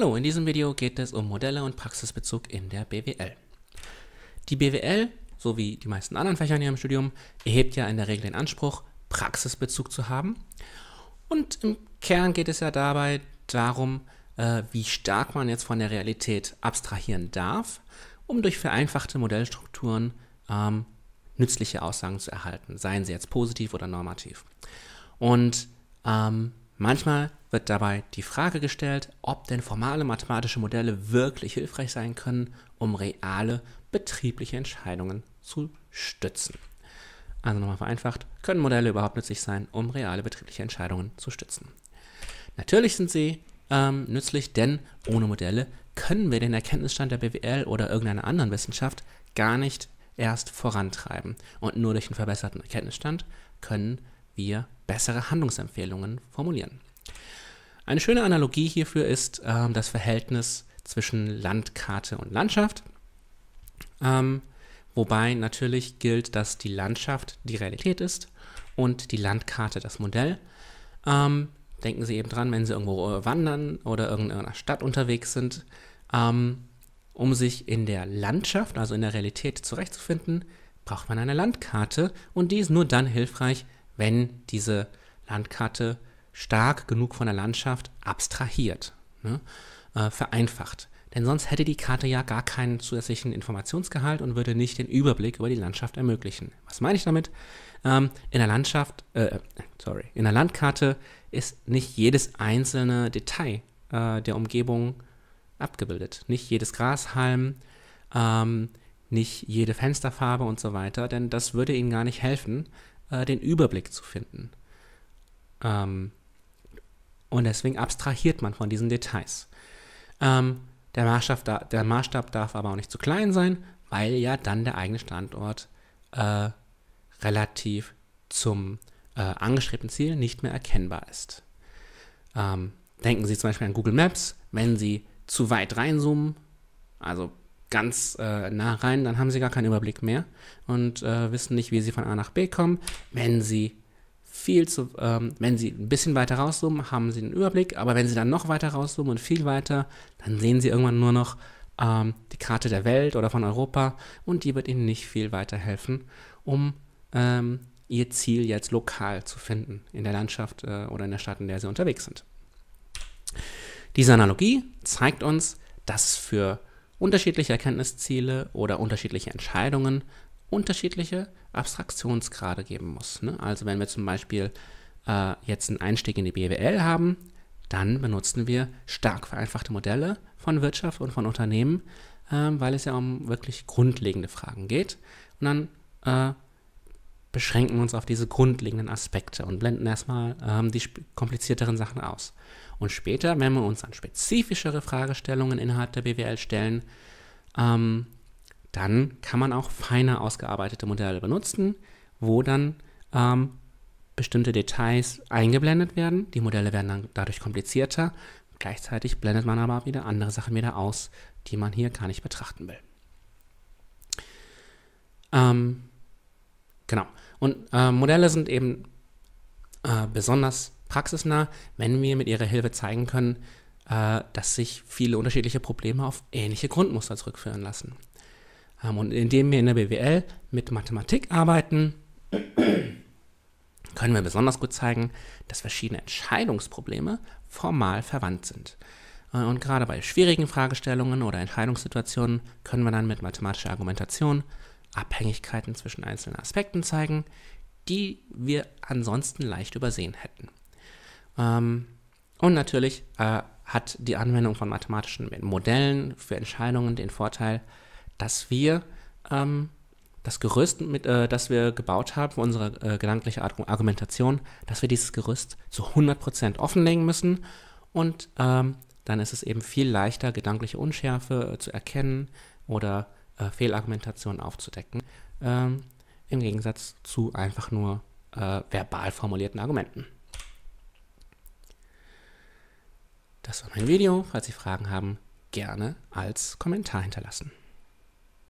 Hallo, in diesem Video geht es um Modelle und Praxisbezug in der BWL. Die BWL, so wie die meisten anderen Fächer in Ihrem Studium, erhebt ja in der Regel den Anspruch, Praxisbezug zu haben. Und im Kern geht es ja dabei darum, äh, wie stark man jetzt von der Realität abstrahieren darf, um durch vereinfachte Modellstrukturen ähm, nützliche Aussagen zu erhalten, seien sie jetzt positiv oder normativ. Und ähm, manchmal wird dabei die Frage gestellt, ob denn formale mathematische Modelle wirklich hilfreich sein können, um reale betriebliche Entscheidungen zu stützen. Also nochmal vereinfacht, können Modelle überhaupt nützlich sein, um reale betriebliche Entscheidungen zu stützen? Natürlich sind sie ähm, nützlich, denn ohne Modelle können wir den Erkenntnisstand der BWL oder irgendeiner anderen Wissenschaft gar nicht erst vorantreiben. Und nur durch einen verbesserten Erkenntnisstand können wir bessere Handlungsempfehlungen formulieren. Eine schöne Analogie hierfür ist ähm, das Verhältnis zwischen Landkarte und Landschaft, ähm, wobei natürlich gilt, dass die Landschaft die Realität ist und die Landkarte das Modell. Ähm, denken Sie eben dran, wenn Sie irgendwo äh, wandern oder in irgendeiner Stadt unterwegs sind, ähm, um sich in der Landschaft, also in der Realität zurechtzufinden, braucht man eine Landkarte und die ist nur dann hilfreich, wenn diese Landkarte stark genug von der Landschaft abstrahiert, ne, äh, vereinfacht. Denn sonst hätte die Karte ja gar keinen zusätzlichen Informationsgehalt und würde nicht den Überblick über die Landschaft ermöglichen. Was meine ich damit? Ähm, in der Landschaft, äh, äh sorry, in der Landkarte ist nicht jedes einzelne Detail äh, der Umgebung abgebildet. Nicht jedes Grashalm, ähm, nicht jede Fensterfarbe und so weiter, denn das würde ihnen gar nicht helfen, äh, den Überblick zu finden. Ähm, und deswegen abstrahiert man von diesen Details. Ähm, der, Maßstab der, Maßstab darf aber auch nicht zu klein sein, weil ja dann der eigene Standort äh, relativ zum äh, angestrebten Ziel nicht mehr erkennbar ist. Ähm, denken Sie zum Beispiel an Google Maps. Wenn Sie zu weit reinzoomen, also ganz äh, nah rein, dann haben Sie gar keinen Überblick mehr und äh, wissen nicht, wie Sie von A nach B kommen. Wenn Sie viel zu, ähm, wenn Sie ein bisschen weiter rauszoomen, haben Sie einen Überblick, aber wenn Sie dann noch weiter rauszoomen und viel weiter, dann sehen Sie irgendwann nur noch ähm, die Karte der Welt oder von Europa und die wird Ihnen nicht viel weiterhelfen, um ähm, Ihr Ziel jetzt lokal zu finden in der Landschaft äh, oder in der Stadt, in der Sie unterwegs sind. Diese Analogie zeigt uns, dass für unterschiedliche Erkenntnisziele oder unterschiedliche Entscheidungen unterschiedliche Abstraktionsgrade geben muss. Ne? Also wenn wir zum Beispiel äh, jetzt einen Einstieg in die BWL haben, dann benutzen wir stark vereinfachte Modelle von Wirtschaft und von Unternehmen, äh, weil es ja um wirklich grundlegende Fragen geht. Und dann äh, beschränken wir uns auf diese grundlegenden Aspekte und blenden erstmal ähm, die komplizierteren Sachen aus. Und später, wenn wir uns an spezifischere Fragestellungen innerhalb der BWL stellen, ähm, dann kann man auch feiner ausgearbeitete Modelle benutzen, wo dann ähm, bestimmte Details eingeblendet werden. Die Modelle werden dann dadurch komplizierter. Gleichzeitig blendet man aber wieder andere Sachen wieder aus, die man hier gar nicht betrachten will. Ähm, genau. Und äh, Modelle sind eben äh, besonders praxisnah, wenn wir mit ihrer Hilfe zeigen können, äh, dass sich viele unterschiedliche Probleme auf ähnliche Grundmuster zurückführen lassen. Ähm, und indem wir in der BWL mit Mathematik arbeiten, können wir besonders gut zeigen, dass verschiedene Entscheidungsprobleme formal verwandt sind. Äh, und gerade bei schwierigen Fragestellungen oder Entscheidungssituationen können wir dann mit mathematischer Argumentation Abhängigkeiten zwischen einzelnen Aspekten zeigen, die wir ansonsten leicht übersehen hätten. Ähm, und natürlich äh, hat die Anwendung von mathematischen Modellen für Entscheidungen den Vorteil, dass wir ähm, das Gerüst, mit, äh, das wir gebaut haben unsere äh, gedankliche Argumentation, dass wir dieses Gerüst zu 100% offenlegen müssen und ähm, dann ist es eben viel leichter, gedankliche Unschärfe äh, zu erkennen oder äh, Fehlargumentationen aufzudecken, ähm, im Gegensatz zu einfach nur äh, verbal formulierten Argumenten. Das war mein Video. Falls Sie Fragen haben, gerne als Kommentar hinterlassen.